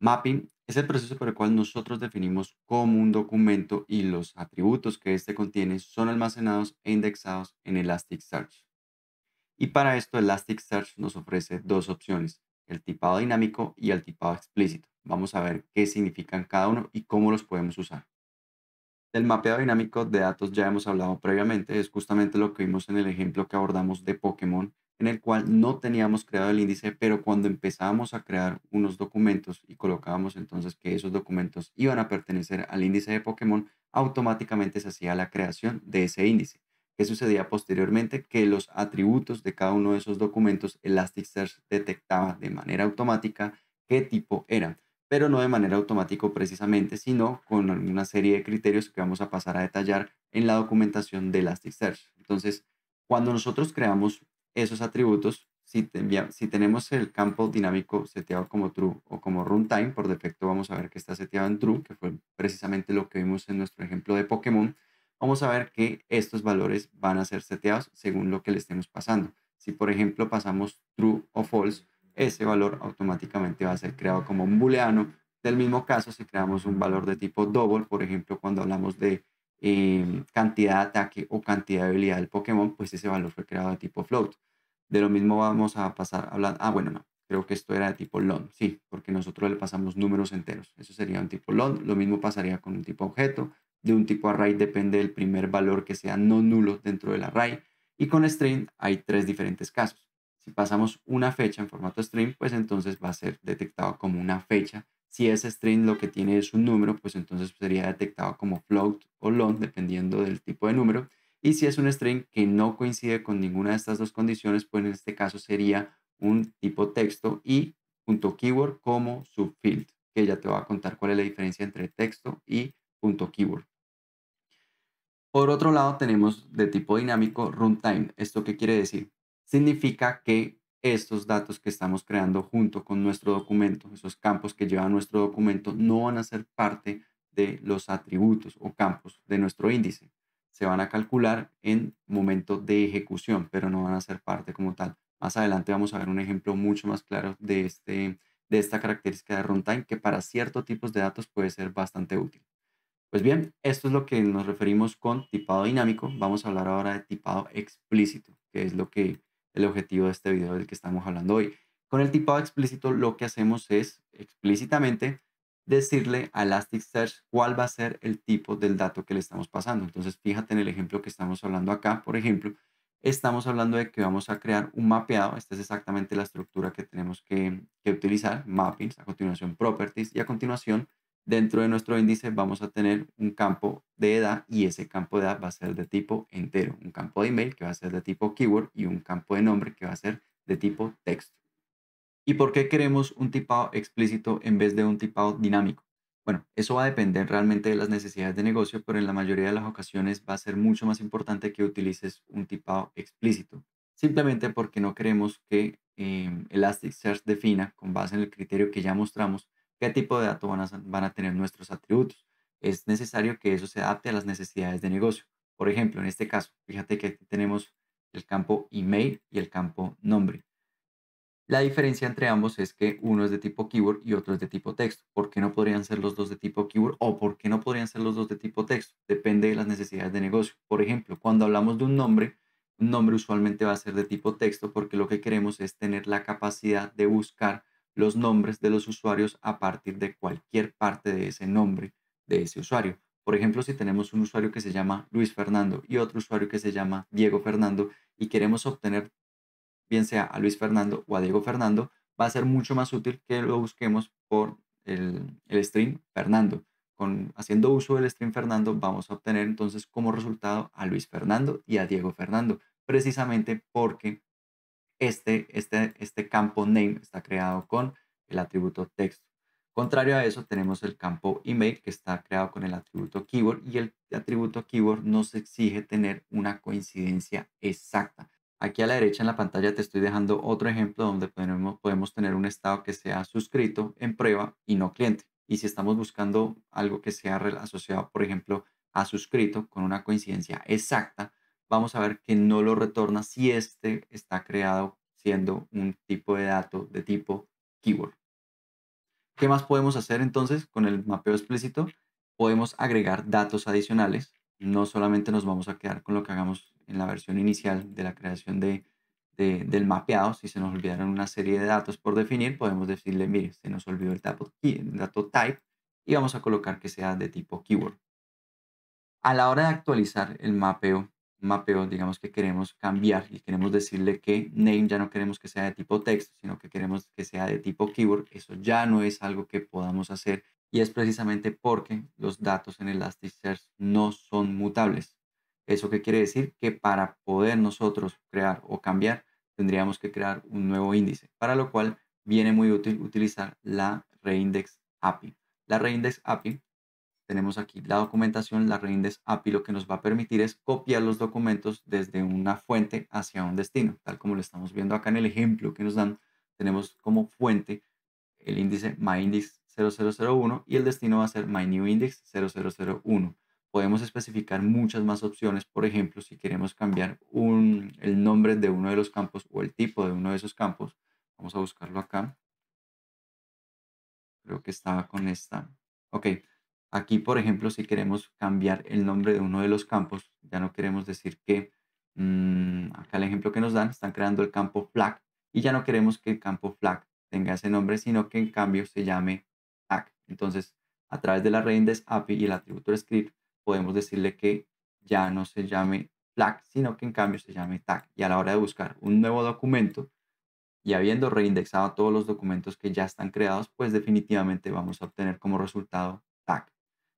Mapping es el proceso por el cual nosotros definimos cómo un documento y los atributos que éste contiene son almacenados e indexados en Elasticsearch. Y para esto Elasticsearch nos ofrece dos opciones, el tipado dinámico y el tipado explícito. Vamos a ver qué significan cada uno y cómo los podemos usar. El mapeado dinámico de datos ya hemos hablado previamente, es justamente lo que vimos en el ejemplo que abordamos de Pokémon en el cual no teníamos creado el índice, pero cuando empezábamos a crear unos documentos y colocábamos entonces que esos documentos iban a pertenecer al índice de Pokémon, automáticamente se hacía la creación de ese índice. ¿Qué sucedía posteriormente? Que los atributos de cada uno de esos documentos Elasticsearch detectaba de manera automática qué tipo eran, pero no de manera automática precisamente, sino con una serie de criterios que vamos a pasar a detallar en la documentación de Elasticsearch. Entonces, cuando nosotros creamos esos atributos. Si, tenemos el campo dinámico seteado como true o como runtime, por defecto vamos a ver que está seteado en true, que fue precisamente lo que vimos en nuestro ejemplo de Pokémon. Vamos a ver que estos valores van a ser seteados según lo que le estemos pasando. Si por ejemplo pasamos true o false, ese valor automáticamente va a ser creado como un booleano. Del mismo caso, si creamos un valor de tipo double, por ejemplo, cuando hablamos de em, cantidad de ataque o cantidad de habilidad del Pokémon, pues ese valor fue creado de tipo float. De lo mismo vamos a pasar hablando. Ah, bueno, no. Creo que esto era de tipo long, sí, porque nosotros le pasamos números enteros. Eso sería un tipo long. Lo mismo pasaría con un tipo objeto. De un tipo array depende del primer valor que sea no nulo dentro del array. Y con string hay tres diferentes casos. Si pasamos una fecha en formato string, pues entonces va a ser detectado como una fecha. Si ese string lo que tiene es un número, pues entonces sería detectado como float o long, dependiendo del tipo de número. Y si es un string que no coincide con ninguna de estas dos condiciones, pues en este caso sería un tipo texto y punto keyword como subfield, que ya te va a contar cuál es la diferencia entre texto y punto keyword. Por otro lado, tenemos de tipo dinámico runtime. ¿Esto qué quiere decir? Significa que estos datos que estamos creando junto con nuestro documento, esos campos que lleva nuestro documento, no van a ser parte de los atributos o campos de nuestro índice se van a calcular en momento de ejecución, pero no van a ser parte como tal. Más adelante vamos a ver un ejemplo mucho más claro de, este, de esta característica de runtime que para ciertos tipos de datos puede ser bastante útil. Pues bien, esto es lo que nos referimos con tipado dinámico. Vamos a hablar ahora de tipado explícito, que es lo que el objetivo de este video del que estamos hablando hoy. Con el tipado explícito lo que hacemos es explícitamente decirle a Elasticsearch cuál va a ser el tipo del dato que le estamos pasando. Entonces, fíjate en el ejemplo que estamos hablando acá, por ejemplo, estamos hablando de que vamos a crear un mapeado. Esta es exactamente la estructura que tenemos que, que utilizar, mappings, a continuación properties y a continuación dentro de nuestro índice vamos a tener un campo de edad y ese campo de edad va a ser de tipo entero, un campo de email que va a ser de tipo keyword y un campo de nombre que va a ser de tipo texto. ¿Y por qué queremos un tipado explícito en vez de un tipado dinámico? Bueno, eso va a depender realmente de las necesidades de negocio, pero en la mayoría de las ocasiones va a ser mucho más importante que utilices un tipado explícito, simplemente porque no queremos que em, Elasticsearch defina, con base en el criterio que ya mostramos, qué tipo de datos van a, tener nuestros atributos. Es necesario que eso se adapte a las necesidades de negocio. Por ejemplo, en este caso, fíjate que tenemos el campo email y el campo nombre. La diferencia entre ambos es que uno es de tipo keyword y otro es de tipo texto. ¿Por qué no podrían ser los dos de tipo keyword o por qué no podrían ser los dos de tipo texto? Depende de las necesidades de negocio. Por ejemplo, cuando hablamos de un nombre, un nombre usualmente va a ser de tipo texto porque lo que queremos es tener la capacidad de buscar los nombres de los usuarios a partir de cualquier parte de ese nombre de ese usuario. Por ejemplo, si tenemos un usuario que se llama Luis Fernando y otro usuario que se llama Diego Fernando y queremos obtener bien sea a Luis Fernando o a Diego Fernando, va a ser mucho más útil que lo busquemos por el, string Fernando. Con, haciendo uso del string Fernando, vamos a obtener entonces como resultado a Luis Fernando y a Diego Fernando, precisamente porque este, este, este campo name está creado con el atributo texto. Contrario a eso, tenemos el campo email que está creado con el atributo keyword y el atributo keyword nos exige tener una coincidencia exacta. Aquí a la derecha en la pantalla te estoy dejando otro ejemplo donde podemos, tener un estado que sea suscrito en prueba y no cliente. Y si estamos buscando algo que sea asociado, por ejemplo, a suscrito con una coincidencia exacta, vamos a ver que no lo retorna si este está creado siendo un tipo de dato de tipo keyword. ¿Qué más podemos hacer entonces con el mapeo explícito? Podemos agregar datos adicionales. No solamente nos vamos a quedar con lo que hagamos en la versión inicial de la creación del mapeado, si se nos olvidaron una serie de datos por definir, podemos decirle, mire, se nos olvidó el dato, type y vamos a colocar que sea de tipo keyword. A la hora de actualizar el mapeo, mapeo, digamos que queremos cambiar y queremos decirle que name ya no queremos que sea de tipo texto, sino que queremos que sea de tipo keyword, eso ya no es algo que podamos hacer y es precisamente porque los datos en Elasticsearch no son mutables. ¿Eso qué quiere decir? Que para poder nosotros crear o cambiar, tendríamos que crear un nuevo índice, para lo cual viene muy útil utilizar la Reindex API. La Reindex API, tenemos aquí la documentación, la Reindex API lo que nos va a permitir es copiar los documentos desde una fuente hacia un destino, tal como lo estamos viendo acá en el ejemplo que nos dan, tenemos como fuente el índice myindex 0001 y el destino va a ser myNewIndex 0001 podemos especificar muchas más opciones. Por ejemplo, si queremos cambiar el nombre de uno de los campos o el tipo de uno de esos campos, vamos a buscarlo acá. Creo que estaba con esta. Ok, aquí por ejemplo, si queremos cambiar el nombre de uno de los campos, ya no queremos decir que, mm, acá el ejemplo que nos dan, están creando el campo flag y ya no queremos que el campo flag tenga ese nombre, sino que en cambio se llame tag. Entonces, a través de la reindex API y el atributo script, podemos decirle que ya no se llame flag, sino que en cambio se llame tag. Y a la hora de buscar un nuevo documento y habiendo reindexado todos los documentos que ya están creados, pues definitivamente vamos a obtener como resultado tag.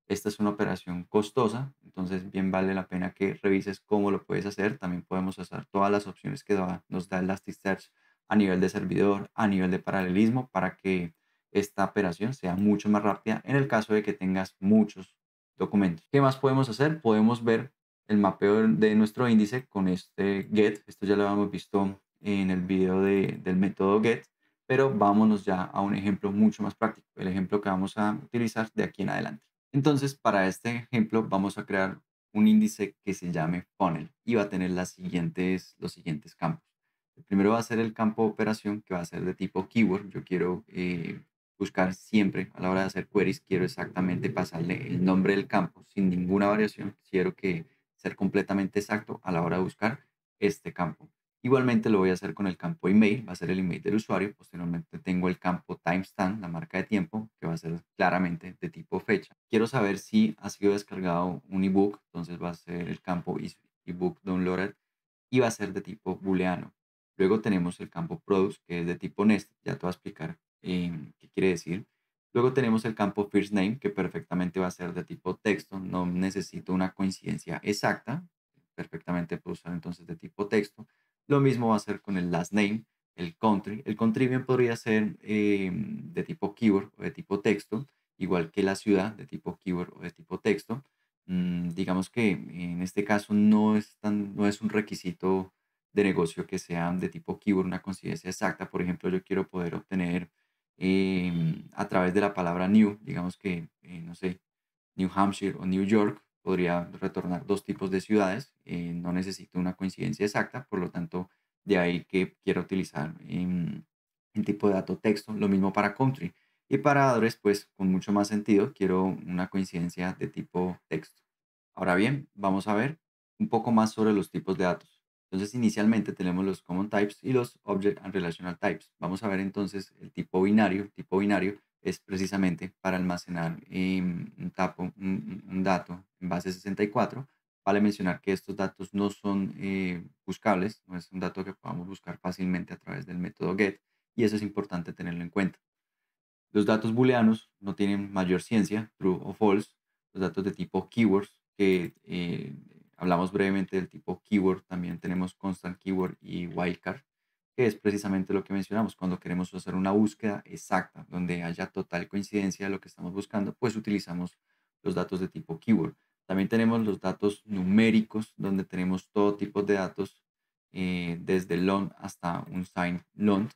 Esta es una operación costosa, entonces bien vale la pena que revises cómo lo puedes hacer. También podemos usar todas las opciones que nos da Elasticsearch a nivel de servidor, a nivel de paralelismo, para que esta operación sea mucho más rápida en el caso de que tengas muchos documento ¿Qué más podemos hacer? Podemos ver el mapeo de nuestro índice con este get. Esto ya lo habíamos visto en el video del método get, pero vámonos ya a un ejemplo mucho más práctico, el ejemplo que vamos a utilizar de aquí en adelante. Entonces, para este ejemplo vamos a crear un índice que se llame funnel y va a tener las siguientes, los siguientes campos. El primero va a ser el campo de operación que va a ser de tipo keyword. Yo quiero eh, buscar siempre a la hora de hacer queries, quiero exactamente pasarle el nombre del campo sin ninguna variación. Quiero que ser completamente exacto a la hora de buscar este campo. Igualmente lo voy a hacer con el campo email, va a ser el email del usuario. Posteriormente tengo el campo timestamp, la marca de tiempo, que va a ser claramente de tipo fecha. Quiero saber si ha sido descargado un ebook, entonces va a ser el campo ebook downloaded y va a ser de tipo booleano. Luego tenemos el campo products, que es de tipo nest. ya te voy a explicar Em, ¿qué quiere decir? Luego tenemos el campo first name, que perfectamente va a ser de tipo texto, no necesito una coincidencia exacta, perfectamente puedo usar entonces de tipo texto. Lo mismo va a ser con el last name, el country. El country bien podría ser em, de tipo keyword o de tipo texto, igual que la ciudad de tipo keyword o de tipo texto. Mm, digamos que en este caso no es, tan, no es un requisito de negocio que sea de tipo keyword una coincidencia exacta. Por ejemplo, yo quiero poder obtener Em, a través de la palabra new, digamos que, eh, no sé, New Hampshire o New York, podría retornar dos tipos de ciudades, eh, no necesito una coincidencia exacta, por lo tanto, de ahí que quiero utilizar em, el tipo de dato texto, lo mismo para country. Y para adores, pues con mucho más sentido, quiero una coincidencia de tipo texto. Ahora bien, vamos a ver un poco más sobre los tipos de datos. Entonces, inicialmente tenemos los common types y los object and relational types. Vamos a ver entonces el tipo binario. El tipo binario es precisamente para almacenar em, un, dato en base 64. Vale mencionar que estos datos no son eh, buscables, no es un dato que podamos buscar fácilmente a través del método get, y eso es importante tenerlo en cuenta. Los datos booleanos no tienen mayor ciencia, true o false. Los datos de tipo keywords, que eh, hablamos brevemente del tipo keyword, también tenemos constant keyword y wildcard, que es precisamente lo que mencionamos. Cuando queremos hacer una búsqueda exacta, donde haya total coincidencia de lo que estamos buscando, pues utilizamos los datos de tipo keyword. También tenemos los datos numéricos, donde tenemos todo tipo de datos, eh, desde long hasta un sign long.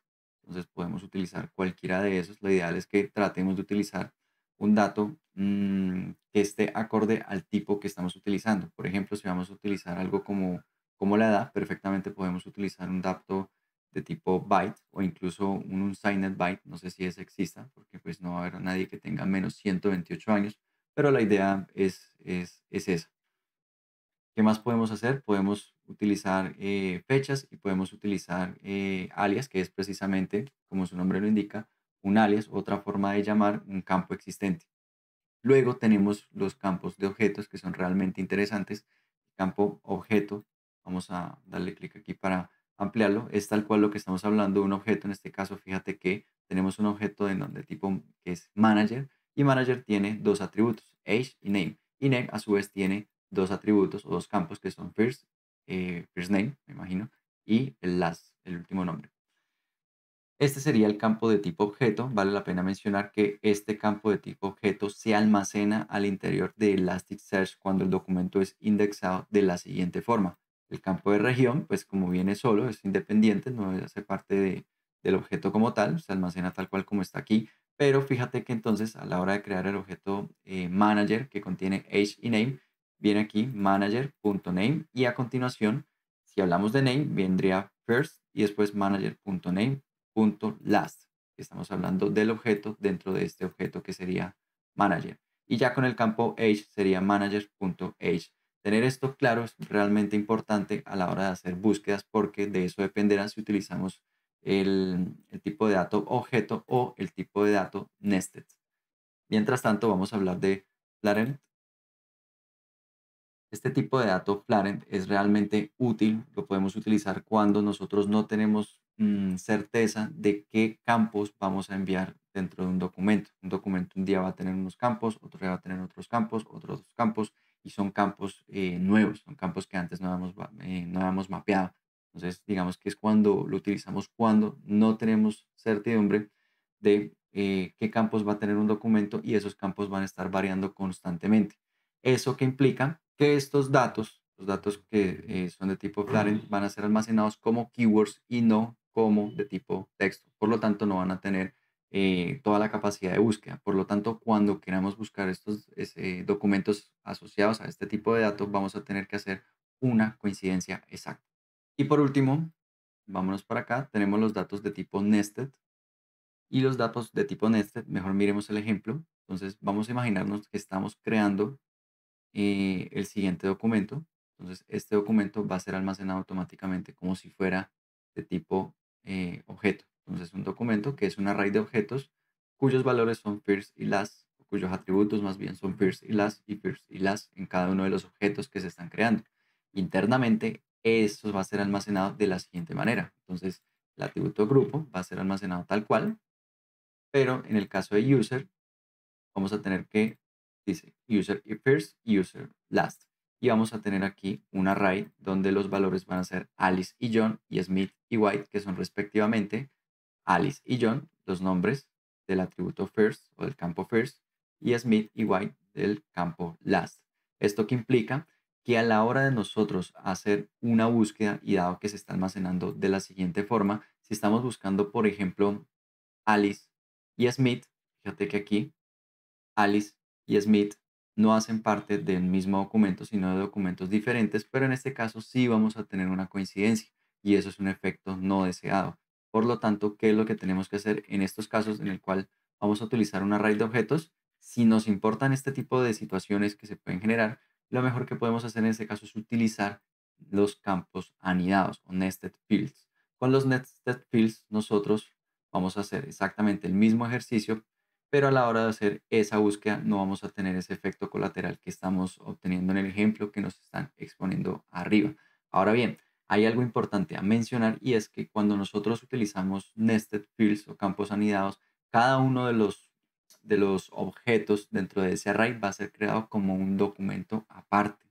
Entonces podemos utilizar cualquiera de esos. Lo ideal es que tratemos de utilizar un dato mm, que esté acorde al tipo que estamos utilizando. Por ejemplo, si vamos a utilizar algo como, como la edad, perfectamente podemos utilizar un dato de tipo byte o incluso un unsigned byte, no sé si ese exista, porque pues no va a haber nadie que tenga menos 128 años, pero la idea es, es, es esa. ¿Qué más podemos hacer? Podemos utilizar eh, fechas y podemos utilizar eh, alias, que es precisamente, como su nombre lo indica, un alias, otra forma de llamar un campo existente. Luego tenemos los campos de objetos que son realmente interesantes. campo objeto, vamos a darle clic aquí para ampliarlo, es tal cual lo que estamos hablando de un objeto. En este caso, fíjate que tenemos un objeto en donde tipo que es manager y manager tiene dos atributos, age y name. Y name a su vez tiene dos atributos o dos campos que son first, eh, first name, me imagino, y el last, el último nombre. Este sería el campo de tipo objeto. Vale la pena mencionar que este campo de tipo objeto se almacena al interior de Elasticsearch cuando el documento es indexado de la siguiente forma. El campo de región, pues como viene solo, es independiente, no hace parte del objeto como tal, se almacena tal cual como está aquí. Pero fíjate que entonces a la hora de crear el objeto eh, manager que contiene age y name, viene aquí manager.name y a continuación, si hablamos de name, vendría first y después manager.name punto last. Estamos hablando del objeto dentro de este objeto que sería manager. Y ya con el campo age sería manager.age. Tener esto claro es realmente importante a la hora de hacer búsquedas porque de eso dependerá si utilizamos el, tipo de dato objeto o el tipo de dato nested. Mientras tanto, vamos a hablar de Flarent. Este tipo de dato Flarent es realmente útil, lo podemos utilizar cuando nosotros no tenemos Mm, certeza de qué campos vamos a enviar dentro de un documento. Un documento un día va a tener unos campos, otro día va a tener otros campos, otros campos, y son campos eh, nuevos, son campos que antes no habíamos, eh, no habíamos mapeado. Entonces, digamos que es cuando lo utilizamos, cuando no tenemos certidumbre de eh, qué campos va a tener un documento y esos campos van a estar variando constantemente. Eso que implica que estos datos, los datos que son de tipo Clarence van a ser almacenados como keywords y no como de tipo texto. Por lo tanto, no van a tener eh, toda la capacidad de búsqueda. Por lo tanto, cuando queramos buscar estos documentos asociados a este tipo de datos, vamos a tener que hacer una coincidencia exacta. Y por último, vámonos para acá, tenemos los datos de tipo nested. Y los datos de tipo nested, mejor miremos el ejemplo. Entonces, vamos a imaginarnos que estamos creando eh, el siguiente documento. Entonces, este documento va a ser almacenado automáticamente como si fuera de tipo eh, objeto. Entonces, un documento que es un array de objetos cuyos valores son first y last, cuyos atributos más bien son first y last y first y last en cada uno de los objetos que se están creando. Internamente, eso va a ser almacenado de la siguiente manera. Entonces, el atributo grupo va a ser almacenado tal cual, pero en el caso de user, vamos a tener que, dice, user y first, user last y vamos a tener aquí un array donde los valores van a ser Alice y John y Smith y White, que son respectivamente Alice y John, los nombres del atributo first o del campo first, y Smith y White del campo last. Esto que implica que a la hora de nosotros hacer una búsqueda y dado que se está almacenando de la siguiente forma, si estamos buscando, por ejemplo, Alice y Smith, fíjate que aquí Alice y Smith no hacen parte del mismo documento, sino de documentos diferentes, pero en este caso sí vamos a tener una coincidencia y eso es un efecto no deseado. Por lo tanto, ¿qué es lo que tenemos que hacer en estos casos en el cual vamos a utilizar un array de objetos? Si nos importan este tipo de situaciones que se pueden generar, lo mejor que podemos hacer en este caso es utilizar los campos anidados o nested fields. Con los nested fields nosotros vamos a hacer exactamente el mismo ejercicio, pero a la hora de hacer esa búsqueda no vamos a tener ese efecto colateral que estamos obteniendo en el ejemplo que nos están exponiendo arriba. Ahora bien, hay algo importante a mencionar y es que cuando nosotros utilizamos nested fields o campos anidados, cada uno de los, objetos dentro de ese array va a ser creado como un documento aparte.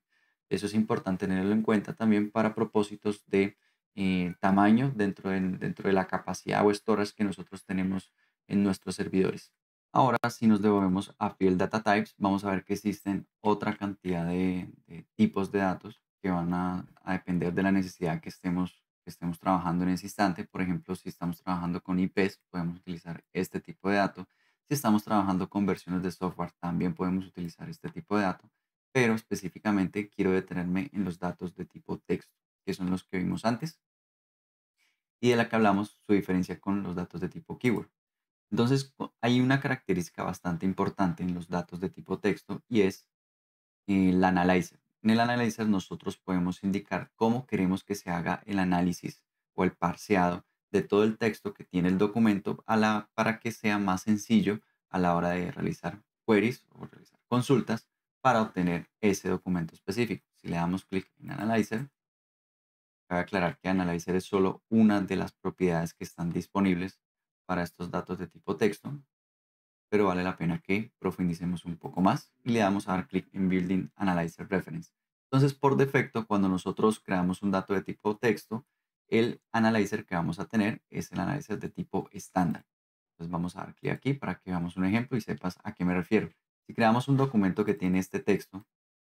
Eso es importante tenerlo en cuenta también para propósitos de eh, tamaño dentro de, dentro de la capacidad o storage que nosotros tenemos en nuestros servidores. Ahora, si nos devolvemos a Field Data Types, vamos a ver que existen otra cantidad de, tipos de datos que van a, depender de la necesidad que estemos, estemos trabajando en ese instante. Por ejemplo, si estamos trabajando con IPs, podemos utilizar este tipo de datos. Si estamos trabajando con versiones de software, también podemos utilizar este tipo de datos. Pero específicamente quiero detenerme en los datos de tipo texto, que son los que vimos antes y de la que hablamos su diferencia con los datos de tipo keyword. Entonces, hay una característica bastante importante en los datos de tipo texto y es el analyzer. En el analyzer nosotros podemos indicar cómo queremos que se haga el análisis o el parseado de todo el texto que tiene el documento para que sea más sencillo a la hora de realizar queries o realizar consultas para obtener ese documento específico. Si le damos clic en Analyzer, cabe aclarar que Analyzer es solo una de las propiedades que están disponibles para estos datos de tipo texto, pero vale la pena que profundicemos un poco más y le damos a dar clic en Building Analyzer Reference. Entonces, por defecto, cuando nosotros creamos un dato de tipo texto, el analyzer que vamos a tener es el analyzer de tipo estándar. Entonces vamos a dar clic aquí para que veamos un ejemplo y sepas a qué me refiero. Si creamos un documento que tiene este texto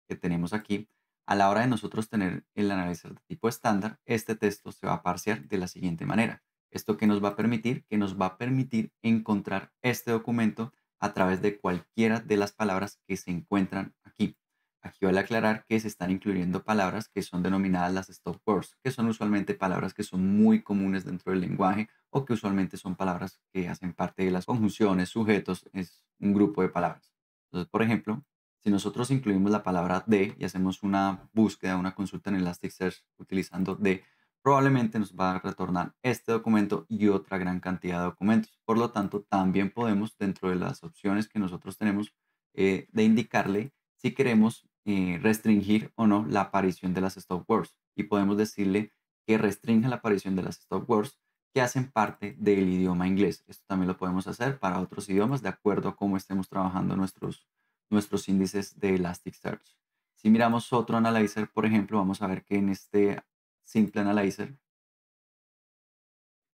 que tenemos aquí, a la hora de nosotros tener el analyzer de tipo estándar, este texto se va a parsear de la siguiente manera. ¿Esto que nos va a permitir? Que nos va a permitir encontrar este documento a través de cualquiera de las palabras que se encuentran aquí. Aquí vale aclarar que se están incluyendo palabras que son denominadas las stop words, que son usualmente palabras que son muy comunes dentro del lenguaje o que usualmente son palabras que hacen parte de las conjunciones, sujetos, es un grupo de palabras. Entonces, por ejemplo, si nosotros incluimos la palabra de y hacemos una búsqueda, una consulta en Elasticsearch utilizando de, probablemente nos va a retornar este documento y otra gran cantidad de documentos. Por lo tanto, también podemos, dentro de las opciones que nosotros tenemos, eh, de indicarle si queremos eh, restringir o no la aparición de las stop words. Y podemos decirle que restringe la aparición de las stop words que hacen parte del idioma inglés. Esto también lo podemos hacer para otros idiomas de acuerdo a cómo estemos trabajando nuestros, nuestros índices de Elasticsearch. Si miramos otro Analyzer, por ejemplo, vamos a ver que en este simple analyzer,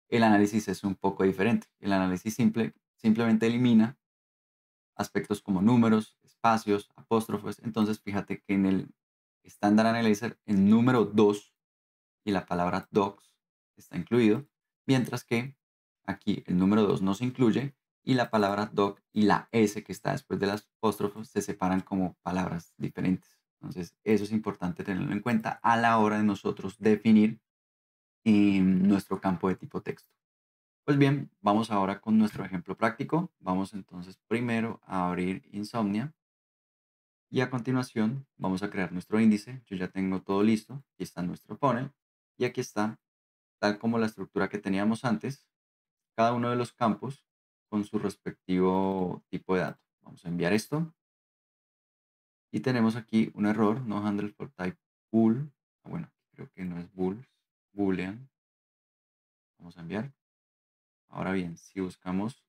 el análisis es un poco diferente. El análisis simple simplemente elimina aspectos como números, espacios, apóstrofes. Entonces, fíjate que en el estándar Analyzer, el número 2 y la palabra docs está incluido, mientras que aquí el número 2 no se incluye y la palabra doc y la S que está después de las apóstrofes se separan como palabras diferentes. Entonces, eso es importante tenerlo en cuenta a la hora de nosotros definir em, nuestro campo de tipo texto. Pues bien, vamos ahora con nuestro ejemplo práctico. Vamos entonces primero a abrir Insomnia y a continuación vamos a crear nuestro índice. Yo ya tengo todo listo. Aquí está nuestro panel y aquí está, tal como la estructura que teníamos antes, cada uno de los campos con su respectivo tipo de dato. Vamos a enviar esto y tenemos aquí un error, no handle for type bool. Bueno, creo que no es bool, boolean. Vamos a enviar. Ahora bien, si buscamos,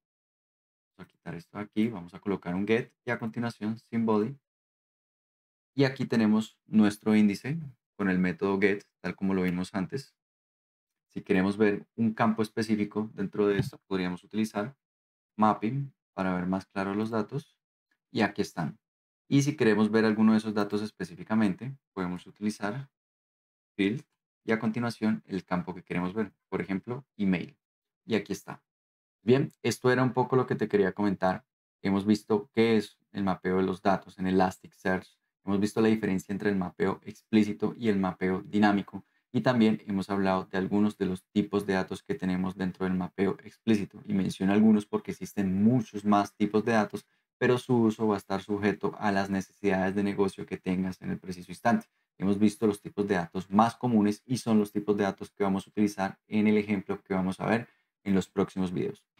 vamos a quitar esto aquí, vamos a colocar un get y a continuación sin body. Y aquí tenemos nuestro índice con el método get, tal como lo vimos antes. Si queremos ver un campo específico dentro de esto, podríamos utilizar mapping para ver más claro los datos. Y aquí están y si queremos ver alguno de esos datos específicamente, podemos utilizar Field y a continuación el campo que queremos ver, por ejemplo, email. Y aquí está. Bien, esto era un poco lo que te quería comentar. Hemos visto qué es el mapeo de los datos en Elasticsearch. Hemos visto la diferencia entre el mapeo explícito y el mapeo dinámico. Y también hemos hablado de algunos de los tipos de datos que tenemos dentro del mapeo explícito. Y menciono algunos porque existen muchos más tipos de datos pero su uso va a estar sujeto a las necesidades de negocio que tengas en el preciso instante. Hemos visto los tipos de datos más comunes y son los tipos de datos que vamos a utilizar en el ejemplo que vamos a ver en los próximos videos.